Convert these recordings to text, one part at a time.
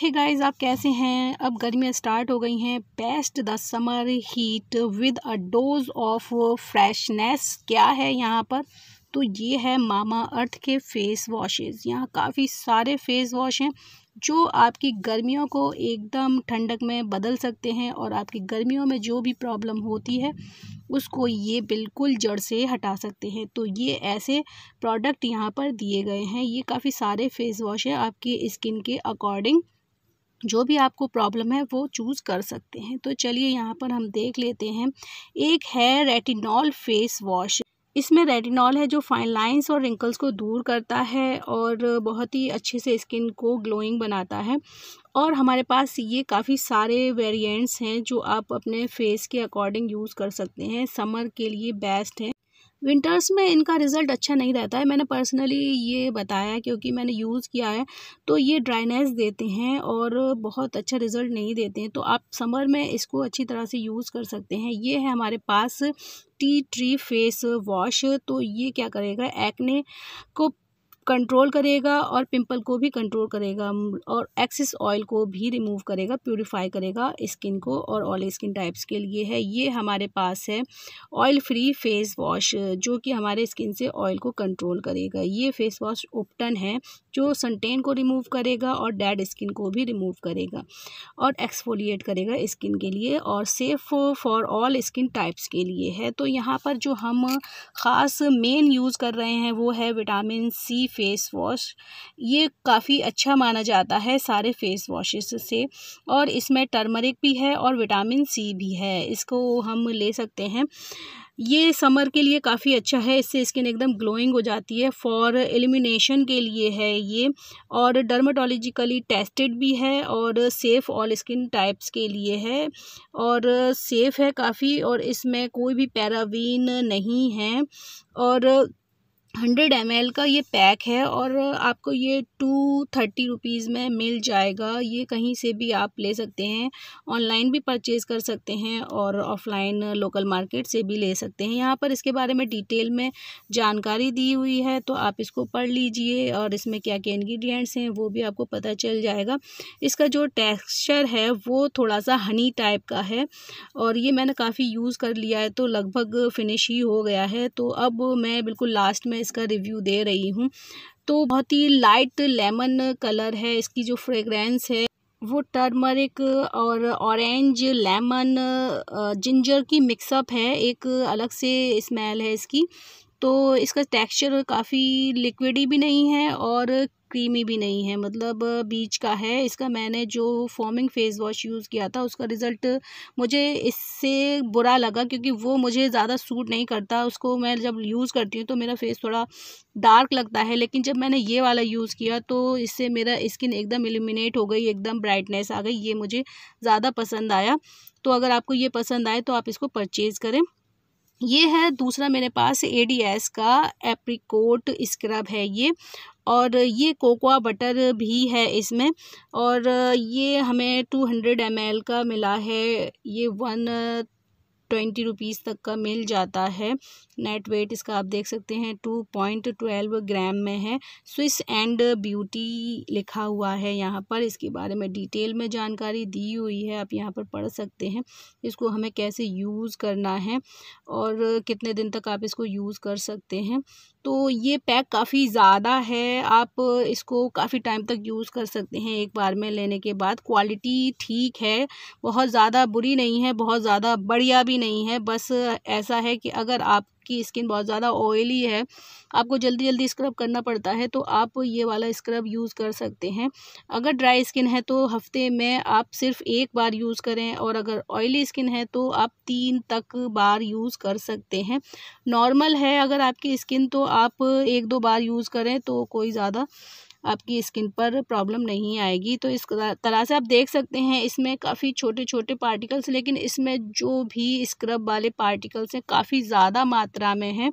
हे hey guys आप कैसे हैं अब गर्मियाँ स्टार्ट हो गई हैं best the summer heat with a dose of freshness क्या है यहाँ पर तो ये है मामा अर्थ के फेस वॉशेस यहाँ काफ़ी सारे फेस वॉश हैं जो आपकी गर्मियों को एकदम ठंडक में बदल सकते हैं और आपकी गर्मियों में जो भी प्रॉब्लम होती है उसको ये बिल्कुल जड़ से हटा सकते हैं तो ये ऐसे प्रोडक्ट यहाँ पर दिए गए हैं ये काफ़ी सारे फेस वॉश है आपकी स्किन के अकॉर्डिंग जो भी आपको प्रॉब्लम है वो चूज़ कर सकते हैं तो चलिए यहाँ पर हम देख लेते हैं एक है रेटिनॉल फेस वॉश इसमें रेटिनॉल है जो फाइन लाइंस और रिंकल्स को दूर करता है और बहुत ही अच्छे से स्किन को ग्लोइंग बनाता है और हमारे पास ये काफ़ी सारे वेरिएंट्स हैं जो आप अपने फेस के अकॉर्डिंग यूज़ कर सकते हैं समर के लिए बेस्ट हैं विंटर्स में इनका रिज़ल्ट अच्छा नहीं रहता है मैंने पर्सनली ये बताया क्योंकि मैंने यूज़ किया है तो ये ड्राइनेस देते हैं और बहुत अच्छा रिज़ल्ट नहीं देते हैं तो आप समर में इसको अच्छी तरह से यूज़ कर सकते हैं ये है हमारे पास टी ट्री फेस वॉश तो ये क्या करेगा एक्ने को कंट्रोल करेगा और पिंपल को भी कंट्रोल करेगा और एक्सिस ऑयल को भी रिमूव करेगा प्योरीफाई करेगा स्किन को और ऑयल स्किन टाइप्स के लिए है ये हमारे पास है ऑयल फ्री फेस वॉश जो कि हमारे स्किन से ऑयल को कंट्रोल करेगा ये फेस वॉश ओपटन है जो सनटेन को रिमूव करेगा और डेड स्किन को भी रिमूव करेगा और एक्सफोलिएट करेगा स्किन के लिए और safe for all skin types के लिए है तो यहाँ पर जो हम ख़ास मेन यूज़ कर रहे हैं वो है विटामिन सी फेस वॉश ये काफ़ी अच्छा माना जाता है सारे फेस वॉशेस से और इसमें टर्मरिक भी है और विटामिन सी भी है इसको हम ले सकते हैं ये समर के लिए काफ़ी अच्छा है इससे स्किन एकदम ग्लोइंग हो जाती है फॉर एलिमिनेशन के लिए है ये और डर्माटोलॉजिकली टेस्टेड भी है और सेफ़ ऑल स्किन टाइप्स के लिए है और सेफ़ है काफ़ी और इसमें कोई भी पैरावीन नहीं है और हंड्रेड एम एल का ये पैक है और आपको ये टू थर्टी रुपीज़ में मिल जाएगा ये कहीं से भी आप ले सकते हैं ऑनलाइन भी परचेज़ कर सकते हैं और ऑफलाइन लोकल मार्केट से भी ले सकते हैं यहाँ पर इसके बारे में डिटेल में जानकारी दी हुई है तो आप इसको पढ़ लीजिए और इसमें क्या क्या इन्ग्रीडियंट्स हैं वो भी आपको पता चल जाएगा इसका जो टेक्स्चर है वो थोड़ा सा हनी टाइप का है और ये मैंने काफ़ी यूज़ कर लिया है तो लगभग फिनिश ही हो गया है तो अब मैं बिल्कुल लास्ट में इसका रिव्यू दे रही हूँ तो बहुत ही लाइट लेमन कलर है इसकी जो फ्रेग्रेंस है वो टर्मरिक और ऑरेंज लेमन जिंजर की मिक्सअप है एक अलग से स्मेल है इसकी तो इसका टेक्सचर काफ़ी लिक्विडी भी नहीं है और क्रीमी भी नहीं है मतलब बीच का है इसका मैंने जो फॉर्मिंग फेस वॉश यूज़ किया था उसका रिज़ल्ट मुझे इससे बुरा लगा क्योंकि वो मुझे ज़्यादा सूट नहीं करता उसको मैं जब यूज़ करती हूँ तो मेरा फेस थोड़ा डार्क लगता है लेकिन जब मैंने ये वाला यूज़ किया तो इससे मेरा स्किन एकदम एलिमिनेट हो गई एकदम ब्राइटनेस आ गई ये मुझे ज़्यादा पसंद आया तो अगर आपको ये पसंद आए तो आप इसको परचेज़ करें ये है दूसरा मेरे पास एस का एप्रिकोट स्क्रब है ये और ये कोकोआ बटर भी है इसमें और ये हमें टू हंड्रेड एम का मिला है ये वन ट्वेंटी रुपीज़ तक का मिल जाता है नेट वेट इसका आप देख सकते हैं टू पॉइंट ट्वेल्व ग्राम में है स्विस एंड ब्यूटी लिखा हुआ है यहाँ पर इसके बारे में डिटेल में जानकारी दी हुई है आप यहाँ पर पढ़ सकते हैं इसको हमें कैसे यूज़ करना है और कितने दिन तक आप इसको यूज़ कर सकते हैं तो ये पैक काफ़ी ज़्यादा है आप इसको काफ़ी टाइम तक यूज़ कर सकते हैं एक बार में लेने के बाद क्वालिटी ठीक है बहुत ज़्यादा बुरी नहीं है बहुत ज़्यादा बढ़िया भी नहीं है बस ऐसा है कि अगर आपकी स्किन बहुत ज़्यादा ऑयली है आपको जल्दी जल्दी स्क्रब करना पड़ता है तो आप ये वाला स्क्रब यूज़ कर सकते हैं अगर ड्राई स्किन है तो हफ्ते में आप सिर्फ एक बार यूज़ करें और अगर ऑयली स्किन है तो आप तीन तक बार यूज़ कर सकते हैं नॉर्मल है अगर आपकी स्किन तो आप एक दो बार यूज़ करें तो कोई ज़्यादा आपकी स्किन पर प्रॉब्लम नहीं आएगी तो इस तरह से आप देख सकते हैं इसमें काफ़ी छोटे छोटे पार्टिकल्स लेकिन इसमें जो भी स्क्रब वाले पार्टिकल्स हैं काफ़ी ज़्यादा मात्रा में हैं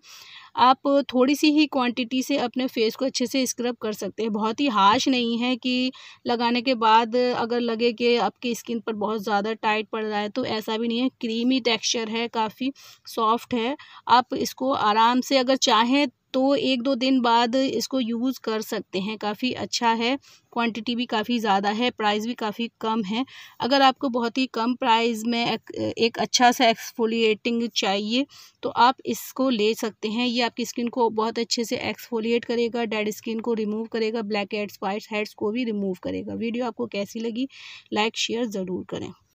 आप थोड़ी सी ही क्वांटिटी से अपने फेस को अच्छे से स्क्रब कर सकते हैं बहुत ही हार्श नहीं है कि लगाने के बाद अगर लगे कि आपकी स्किन पर बहुत ज़्यादा टाइट पड़ रहा है तो ऐसा भी नहीं है क्रीमी टेक्सचर है काफ़ी सॉफ्ट है आप इसको आराम से अगर चाहें तो एक दो दिन बाद इसको यूज़ कर सकते हैं काफ़ी अच्छा है क्वांटिटी भी काफ़ी ज़्यादा है प्राइस भी काफ़ी कम है अगर आपको बहुत ही कम प्राइस में एक, एक अच्छा सा एक्सफोलिएटिंग चाहिए तो आप इसको ले सकते हैं ये आपकी स्किन को बहुत अच्छे से एक्सफोलिएट करेगा डेड स्किन को रिमूव करेगा ब्लैक हेड्स वाइट हेड्स को भी रिमूव करेगा वीडियो आपको कैसी लगी लाइक शेयर ज़रूर करें